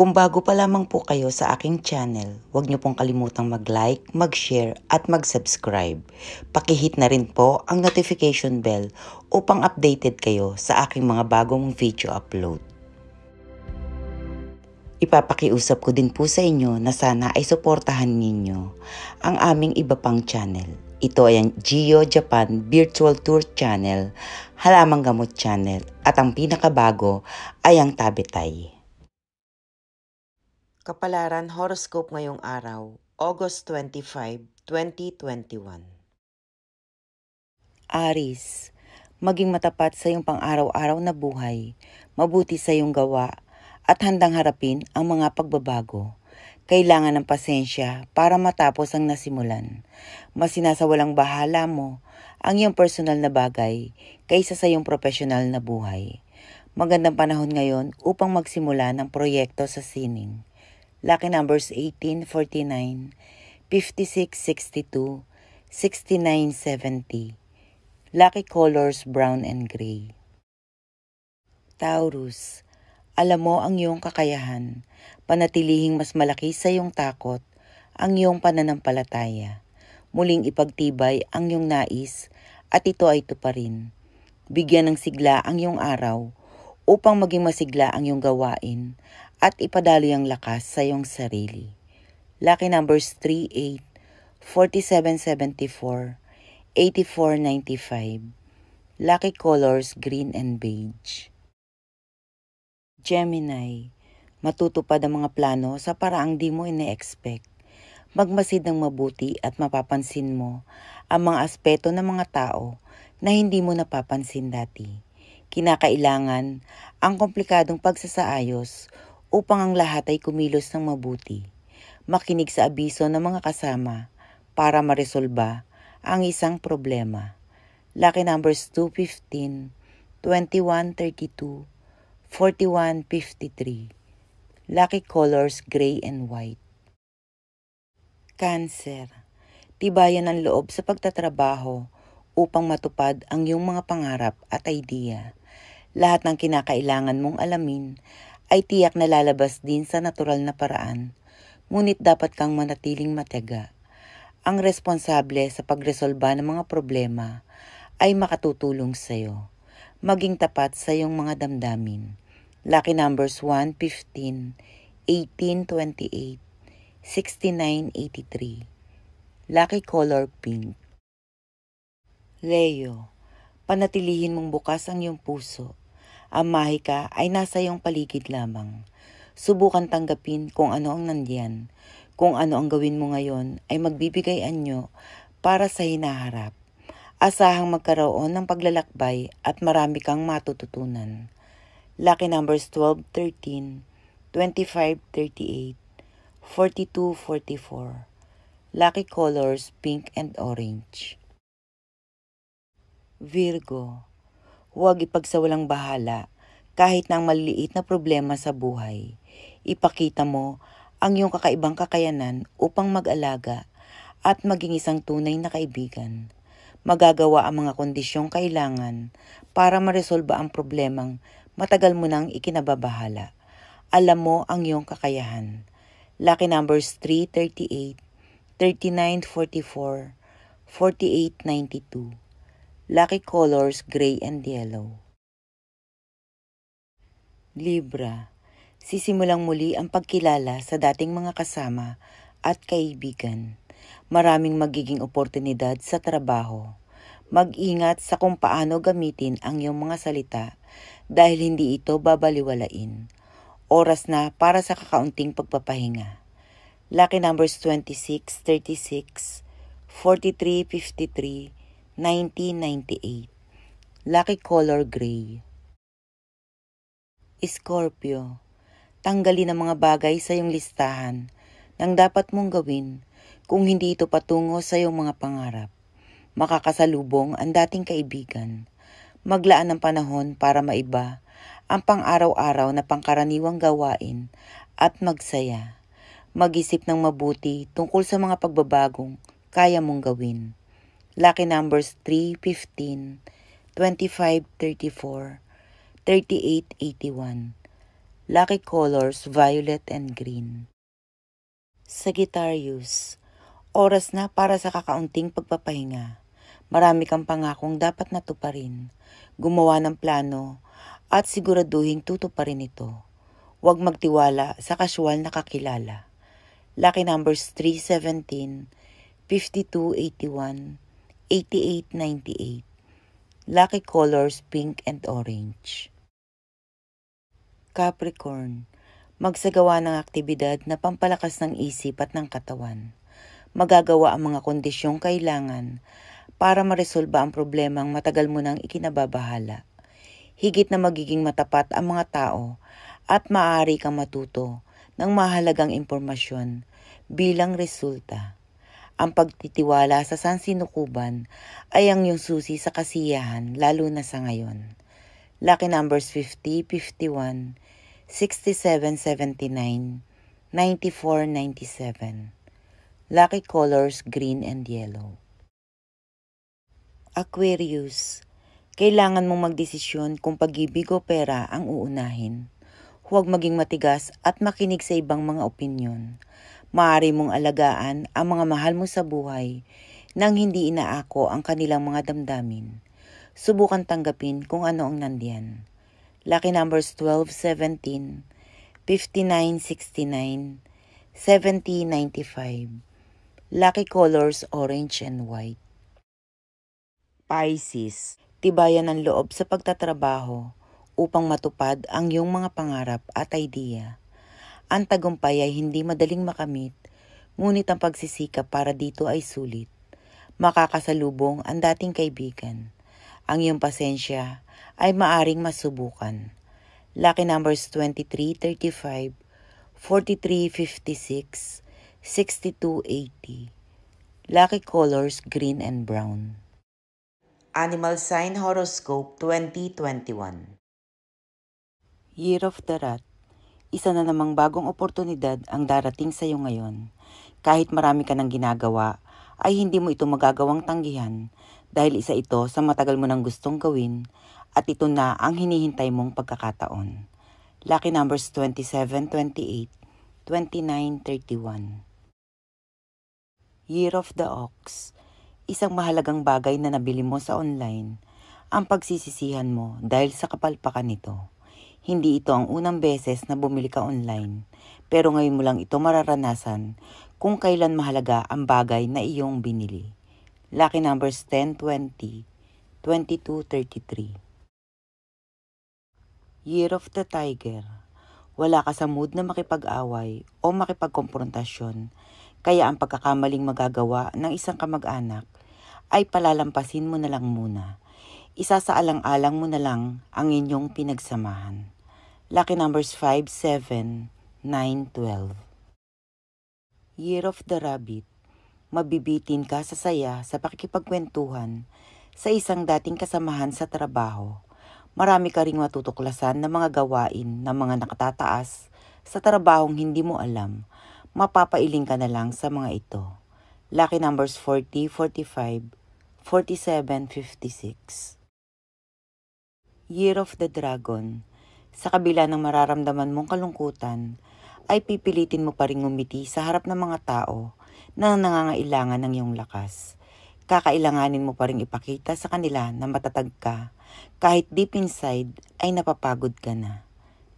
Kung bago pa lamang po kayo sa aking channel, huwag niyo pong kalimutang mag-like, mag-share at mag-subscribe. Pakihit na rin po ang notification bell upang updated kayo sa aking mga bagong video upload. Ipapakiusap ko din po sa inyo na sana ay suportahan ninyo ang aming iba pang channel. Ito ay ang Geo Japan Virtual Tour Channel, Halamang Gamot Channel at ang pinakabago ay ang Tabitay. Kapalaran Horoscope ngayong araw, August 25, 2021. Aris, maging matapat sa iyong pang-araw-araw na buhay, mabuti sa iyong gawa, at handang harapin ang mga pagbabago. Kailangan ng pasensya para matapos ang nasimulan. Mas sinasawalang bahala mo ang iyong personal na bagay kaysa sa iyong profesional na buhay. Magandang panahon ngayon upang magsimula ng proyekto sa sining Lucky numbers 18, 49, 56, 62, 69, 70. Lucky colors brown and gray. Taurus, alam mo ang iyong kakayahan, panatilihing mas malaki sa iyong takot, ang iyong pananampalataya. Muling ipagtibay ang iyong nais at ito ay tuparin. Bigyan ng sigla ang iyong araw upang maging masigla ang iyong gawain at ipadali ang lakas sa iyong sarili. Lucky numbers 38, 4774, 8495. Lucky colors green and beige. Gemini, matutupad ang mga plano sa paraang di mo ine-expect. Magmasid ng mabuti at mapapansin mo ang mga aspeto ng mga tao na hindi mo napapansin dati. Kinakailangan ang komplikadong pagsasaayos upang ang lahat ay kumilos ng mabuti. Makinig sa abiso ng mga kasama para maresolba ang isang problema. Lucky numbers 215, 2132, 4153. Lucky colors gray and white. Cancer. Tibayan ang loob sa pagtatrabaho upang matupad ang iyong mga pangarap at idea. Lahat ng kinakailangan mong alamin ay tiyak na lalabas din sa natural na paraan, ngunit dapat kang manatiling matyaga. Ang responsable sa pagresolba ng mga problema ay makatutulong sa iyo. Maging tapat sa iyong mga damdamin. Lucky numbers 1, 15, 18, Lucky color pink. Leo, panatilihin mong bukas ang iyong puso ang mahika ay nasa iyong paligid lamang. Subukan tanggapin kung ano ang nandiyan. Kung ano ang gawin mo ngayon ay magbibigay anyo para sa hinaharap. Asahang magkaroon ng paglalakbay at marami kang matututunan. Lucky numbers 12, 13, 25, 38, 42, 44. Lucky colors pink and orange. Virgo Huwag ipagsawalang bahala kahit na ang maliliit na problema sa buhay. Ipakita mo ang iyong kakaibang kakayanan upang mag-alaga at maging isang tunay na kaibigan. Magagawa ang mga kondisyong kailangan para maresolba ang problemang matagal mo nang ikinababahala. Alam mo ang iyong kakayahan. Lucky numbers 338, 3944, 4892. Lucky colors, gray and yellow. Libra, sisimulang muli ang pagkilala sa dating mga kasama at kaibigan. Maraming magiging oportunidad sa trabaho. Mag-ingat sa kung paano gamitin ang iyong mga salita dahil hindi ito babaliwalain. Oras na para sa kakaunting pagpapahinga. Lucky numbers 26, 36, 43, 53, 1998 Lucky Color Gray Scorpio, tanggalin ang mga bagay sa iyong listahan ng dapat mong gawin kung hindi ito patungo sa iyong mga pangarap. Makakasalubong ang dating kaibigan. Maglaan ng panahon para maiba ang pang-araw-araw na pangkaraniwang gawain at magsaya. Mag-isip ng mabuti tungkol sa mga pagbabagong kaya mong gawin. Lucky numbers 3, 15, 25, 34, 38, 81. Lucky colors violet and green. Sagittarius, oras na para sa kakaunting pagpapahinga. Marami kang pangakong dapat natuparin. Gumawa ng plano at siguraduhin tutuparin ito. Huwag magtiwala sa casual na kakilala. Lucky numbers 3, 17, 52, 81, 88.98. Lucky colors pink and orange. Capricorn, magsagawa ng aktibidad na pampalakas ng isip at ng katawan. Magagawa ang mga kondisyong kailangan para maresolba ang problemang matagal mo nang ikinababahala. Higit na magiging matapat ang mga tao at maaari kang matuto ng mahalagang impormasyon bilang resulta. Ang pagtitiwala sa sansinukuban ay ang yung susi sa kasiyahan lalo na sa ngayon. Lucky numbers 50, 51, 67, 79, 94, 97. Lucky colors green and yellow. Aquarius, kailangan mong magdesisyon kung pag-ibig o pera ang uunahin. Huwag maging matigas at makinig sa ibang mga opinyon. Maaari mong alagaan ang mga mahal mo sa buhay nang hindi inaako ang kanilang mga damdamin. Subukan tanggapin kung ano ang nandiyan. Lucky numbers 12, 17, 59, 69, 70, 95. Lucky colors orange and white. Pisces, tibayan ang loob sa pagtatrabaho upang matupad ang iyong mga pangarap at idea. Ang tagumpay ay hindi madaling makamit, ngunit ang pagsisikap para dito ay sulit. Makakasalubong ang dating kaibigan. Ang iyong pasensya ay maaring masubukan. Lucky numbers 23, 35, 43, 56, 62, 80. Lucky colors green and brown. Animal Sign Horoscope 2021 Year of the Rat isa na namang bagong oportunidad ang darating sa iyo ngayon. Kahit marami ka nang ginagawa, ay hindi mo ito magagawang tanggihan dahil isa ito sa matagal mo nang gustong gawin at ito na ang hinihintay mong pagkakataon. Lucky numbers 27, 28, 29, 31. Year of the Ox Isang mahalagang bagay na nabili mo sa online ang pagsisisihan mo dahil sa kapalpakan nito. Hindi ito ang unang beses na bumili ka online, pero ngayon mo lang ito mararanasan kung kailan mahalaga ang bagay na iyong binili. Lucky numbers 10, 20, 22, Year of the Tiger. Wala ka sa mood na makipag-away o makipagkomprontasyon, kaya ang pagkakamaling magagawa ng isang kamag-anak ay palalampasin mo na lang muna isasaalang-alang mo na lang ang inyong pinagsamahan. Lucky numbers 5, 7, 9, Year of the Rabbit. Mabibitin ka sa saya sa pakikipagkwentuhan sa isang dating kasamahan sa trabaho. Marami ka ring matutuklasan ng mga gawain ng mga nakatataas sa trabahong hindi mo alam. Mapapailing ka na lang sa mga ito. Lucky numbers 40, 45, 47, 56. Year of the Dragon, sa kabila ng mararamdaman mong kalungkutan, ay pipilitin mo pa rin ngumiti sa harap ng mga tao na nangangailangan ng iyong lakas. Kakailanganin mo pa rin ipakita sa kanila na matatag ka kahit deep inside ay napapagod ka na.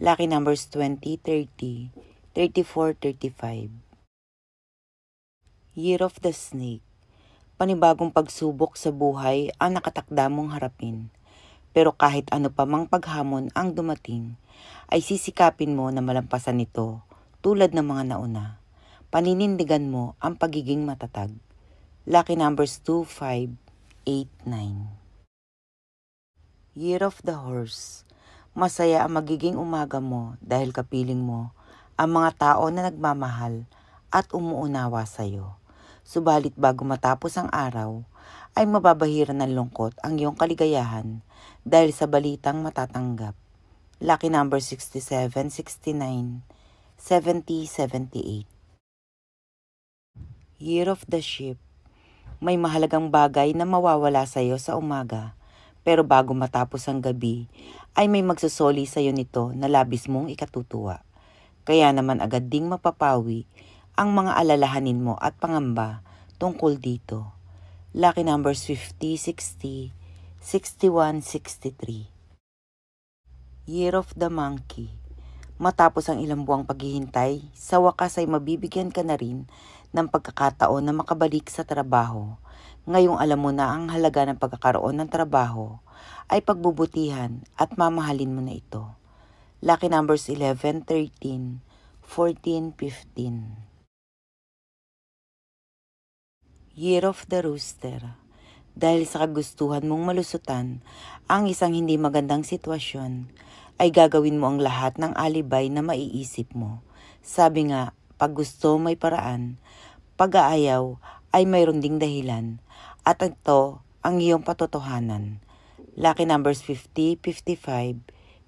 Lucky numbers 20, 30, 34, 35. Year of the Snake Panibagong pagsubok sa buhay ang nakatakda mong harapin. Pero kahit ano pa mang paghamon ang dumating, ay sisikapin mo na malampasan ito tulad ng mga nauna. Paninindigan mo ang pagiging matatag. Lucky numbers 2589 Year of the Horse Masaya ang magiging umaga mo dahil kapiling mo ang mga tao na nagmamahal at umuunawa sa iyo. Subalit bago matapos ang araw, ay mababahiran ng lungkot ang iyong kaligayahan dahil sa balitang matatanggap. Lucky number 67, 69, 70, 78. Year of the Ship May mahalagang bagay na mawawala sa iyo sa umaga, pero bago matapos ang gabi, ay may magsusoli sa iyo nito na labis mong ikatutuwa. Kaya naman agad ding mapapawi ang mga alalahanin mo at pangamba tungkol dito lucky numbers 50, 60, 61, 63. Year of the Monkey. Matapos ang ilang buwang paghihintay, sa wakas ay mabibigyan ka na rin ng pagkakataon na makabalik sa trabaho. Ngayong alam mo na ang halaga ng pagkakaroon ng trabaho ay pagbubutihan at mamahalin mo na ito. Lucky numbers 11, 13, 14, 15. Year of the Rooster. Dahil sa kagustuhan mong malusutan ang isang hindi magandang sitwasyon, ay gagawin mo ang lahat ng alibay na maiisip mo. Sabi nga, pag gusto may paraan, pag aayaw ay mayroon ding dahilan. At ito ang iyong patotohanan. Lucky numbers 50, 55,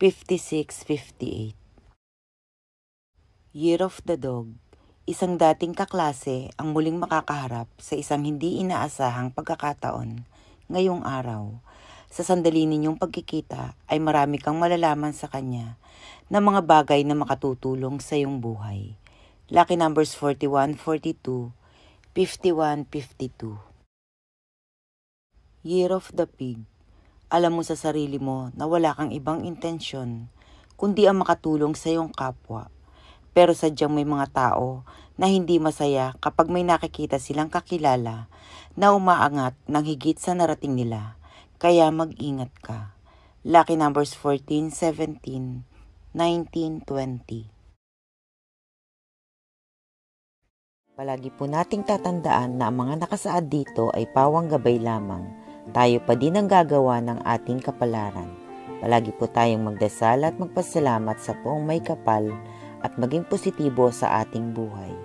56, 58. Year of the Dog isang dating kaklase ang muling makakaharap sa isang hindi inaasahang pagkakataon ngayong araw. Sa sandali ninyong pagkikita ay marami kang malalaman sa kanya na mga bagay na makatutulong sa iyong buhay. Lucky numbers 41, 42, 51, 52. Year of the Pig Alam mo sa sarili mo na wala kang ibang intensyon kundi ang makatulong sa iyong kapwa pero sadyang may mga tao na hindi masaya kapag may nakikita silang kakilala na umaangat ng higit sa narating nila. Kaya mag-ingat ka. Lucky numbers 14, 17, 19, 20. Palagi po nating tatandaan na ang mga nakasaad dito ay pawang gabay lamang. Tayo pa din ang gagawa ng ating kapalaran. Palagi po tayong magdasal at magpasalamat sa poong may kapal at maging positibo sa ating buhay.